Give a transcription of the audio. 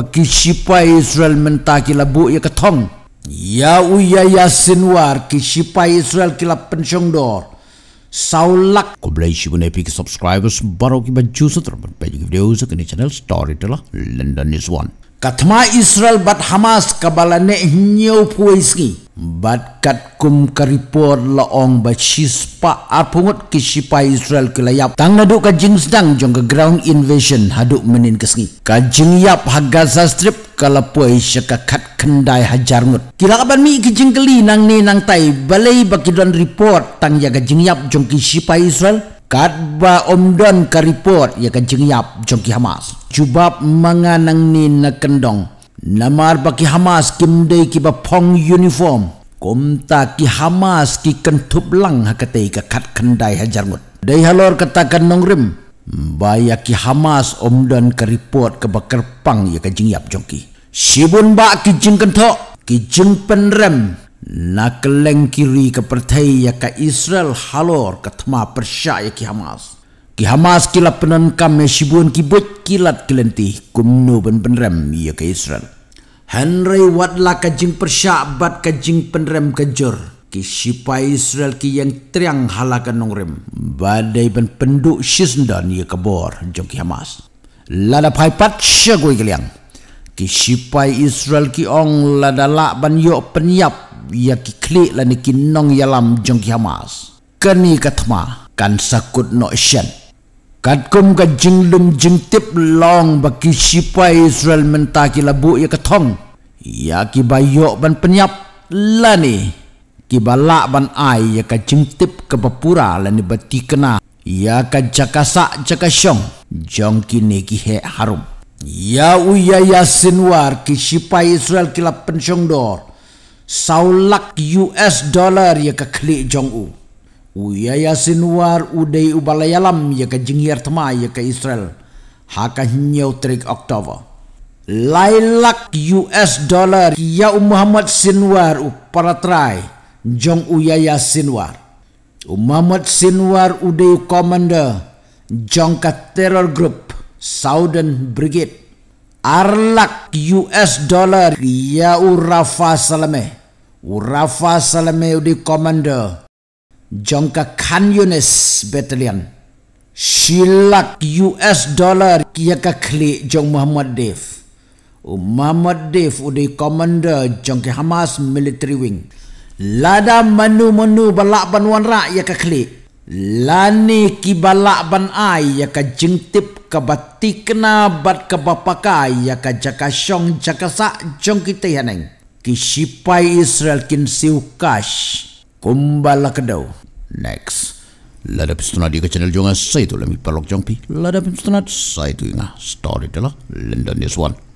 Paki sipai Israel mentah kila bu ya ketong. Ya uya ya sinwar ki sipai Israel kila pensyong dor saulak ko blai shi bune subscribers baro ki ba ju sutra ban pe video sa kini channel story tala london is one katma israel bat hamas kabala ne nyau puiski bat kat kum karipor la ong ba shispa apungut ki shipa israel ke yap tang nadu ka jing sedang jong ground invasion haduk menin kesngi ka jing yap hagaza strip kalapoy siya kat kendai hajar mut, kira kapan mi ikijingkali nang ni nang tay balay bakidon report tang yaga jingyap jongki sipa Israel kat ba omdon ka report yaga jingyap jongki Hamas. Jubab mga nang ni kendong. namar baki Hamas kimday kiba pong uniform kumta ki Hamas ki kentup lang hakatay kat kendai hajar mut. Day halor katakan nong rim Bayaki Hamas omdan ke report ke bakar pang ya kajing yap jongki. Sibun ba ki jing kentho ki jing penrem na keleng kiri ke pertai ya ka Israel halor ke tema persya ya ki Hamas. Ki Hamas kila penan kam ya sibun ki bet kilat kelenti kumno ben penrem ya ke Israel. Henry wat la ka jing persya bat ka jing penrem kejur. Ki sipa Israel ki yang triang halakan nongrem. Badai ben penduk shisndan ya kebor jong ki Hamas. Lada pai pat syagui keliang ki sipai Israel ki ong la dalak ban yo penyap ya ki klik la ni ki nong yalam jong ki Hamas kani katma kan sakut no shen kat kum ka jinglum jingtip long ba ki sipai Israel menta ki labu ya katong ya ki bayo ban penyap la ni ki balak ban ai ya ka jingtip ke papura la ni beti kena ya ka jakasak jakasyong jong ki ne ki he harum Ya uya ya sinwar ki sipai Israel kila pensyong dor. Saulak US dollar ya ke kli jong u. Uya ya sinwar udai ubalayalam ya ke jingyar tema ya ke Israel. Haka nyau trik Oktober. Lailak US dollar ya u Muhammad sinwar u paratrai jong uya ya sinwar. U Muhammad sinwar udai u commander jong ke terror group. Southern Brigade Arlak US dollar ya urafa salame. Urafa salame di commander. Jongka kanyunis battalion. Shilak US dollar kia kakli jong Muhammad Dev. U Muhammad Dev udi commander jong Hamas military wing. Lada manu-manu balak banuan rak ya kakli. Lani kibalak ban ai ya ka jengtip ka batikna bat ka bapakai ya ka jaka syong jaka sak jong kita yaneng. Kishipai Israel kin siukash kumbala kedau. Next. Lada pistona di ke channel jongas saya tu lami palok jongpi. Lada pistona saya tu ingat story telah London this one.